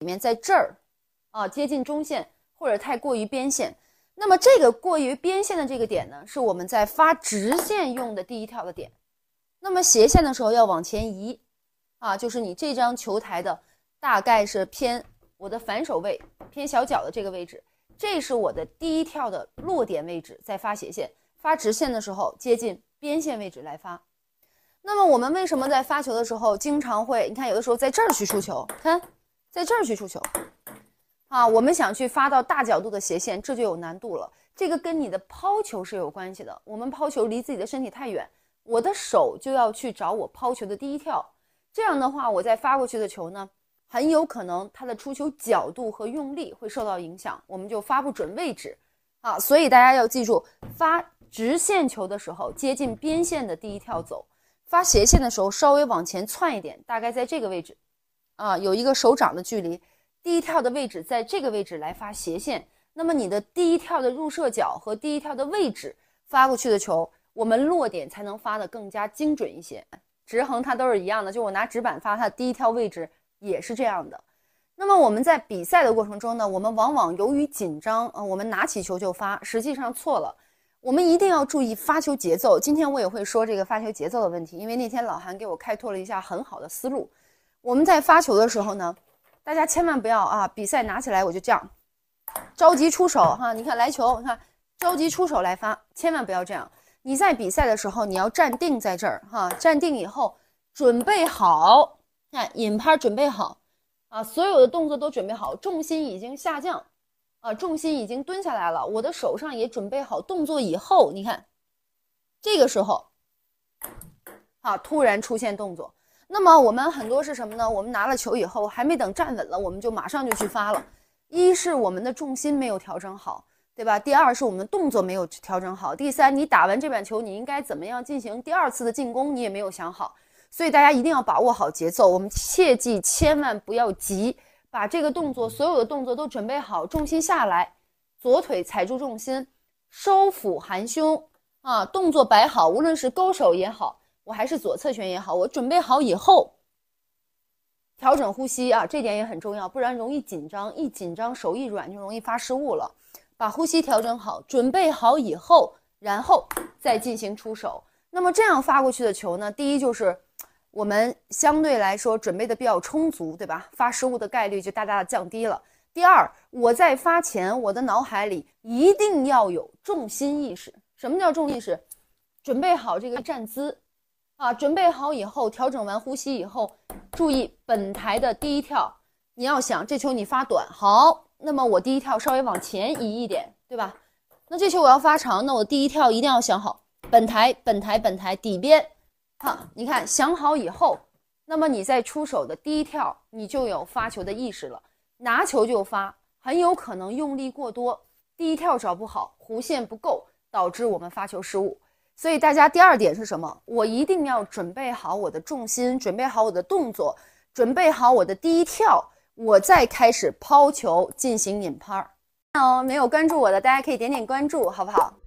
里面在这儿，啊，接近中线或者太过于边线。那么这个过于边线的这个点呢，是我们在发直线用的第一跳的点。那么斜线的时候要往前移，啊，就是你这张球台的大概是偏我的反手位偏小脚的这个位置，这是我的第一跳的落点位置。在发斜线、发直线的时候，接近边线位置来发。那么我们为什么在发球的时候经常会，你看有的时候在这儿去出球，看。在这儿去出球，啊，我们想去发到大角度的斜线，这就有难度了。这个跟你的抛球是有关系的。我们抛球离自己的身体太远，我的手就要去找我抛球的第一跳。这样的话，我再发过去的球呢，很有可能它的出球角度和用力会受到影响，我们就发不准位置，啊。所以大家要记住，发直线球的时候接近边线的第一跳走，发斜线的时候稍微往前窜一点，大概在这个位置。啊，有一个手掌的距离，第一跳的位置在这个位置来发斜线。那么你的第一跳的入射角和第一跳的位置发过去的球，我们落点才能发的更加精准一些。直横它都是一样的，就我拿直板发，它第一跳位置也是这样的。那么我们在比赛的过程中呢，我们往往由于紧张，呃，我们拿起球就发，实际上错了。我们一定要注意发球节奏。今天我也会说这个发球节奏的问题，因为那天老韩给我开拓了一下很好的思路。我们在发球的时候呢，大家千万不要啊！比赛拿起来我就这样，着急出手哈！你看来球，你看着急出手来发，千万不要这样。你在比赛的时候，你要站定在这儿哈，站定以后准备好，看引拍准备好啊，所有的动作都准备好，重心已经下降啊，重心已经蹲下来了，我的手上也准备好动作以后，你看这个时候啊，突然出现动作。那么我们很多是什么呢？我们拿了球以后，还没等站稳了，我们就马上就去发了。一是我们的重心没有调整好，对吧？第二是我们的动作没有调整好。第三，你打完这板球，你应该怎么样进行第二次的进攻，你也没有想好。所以大家一定要把握好节奏，我们切记千万不要急，把这个动作所有的动作都准备好，重心下来，左腿踩住重心，收腹含胸啊，动作摆好，无论是勾手也好。我还是左侧旋也好，我准备好以后，调整呼吸啊，这点也很重要，不然容易紧张，一紧张手一软就容易发失误了。把呼吸调整好，准备好以后，然后再进行出手。那么这样发过去的球呢？第一就是我们相对来说准备的比较充足，对吧？发失误的概率就大大的降低了。第二，我在发前我的脑海里一定要有重心意识。什么叫重意识？准备好这个站姿。啊，准备好以后，调整完呼吸以后，注意本台的第一跳，你要想这球你发短好。那么我第一跳稍微往前移一点，对吧？那这球我要发长，那我第一跳一定要想好本台、本台、本台底边。好，你看想好以后，那么你在出手的第一跳，你就有发球的意识了，拿球就发，很有可能用力过多，第一跳找不好弧线不够，导致我们发球失误。所以大家第二点是什么？我一定要准备好我的重心，准备好我的动作，准备好我的第一跳，我再开始抛球进行引拍儿。哦，没有关注我的大家可以点点关注，好不好？